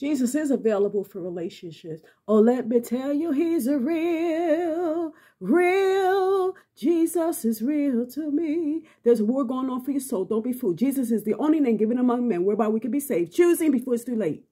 Jesus is available for relationships. Oh, let me tell you, he's a real, real. Jesus is real to me. There's a war going on for your soul. Don't be fooled. Jesus is the only name given among men whereby we can be saved. Choosing before it's too late.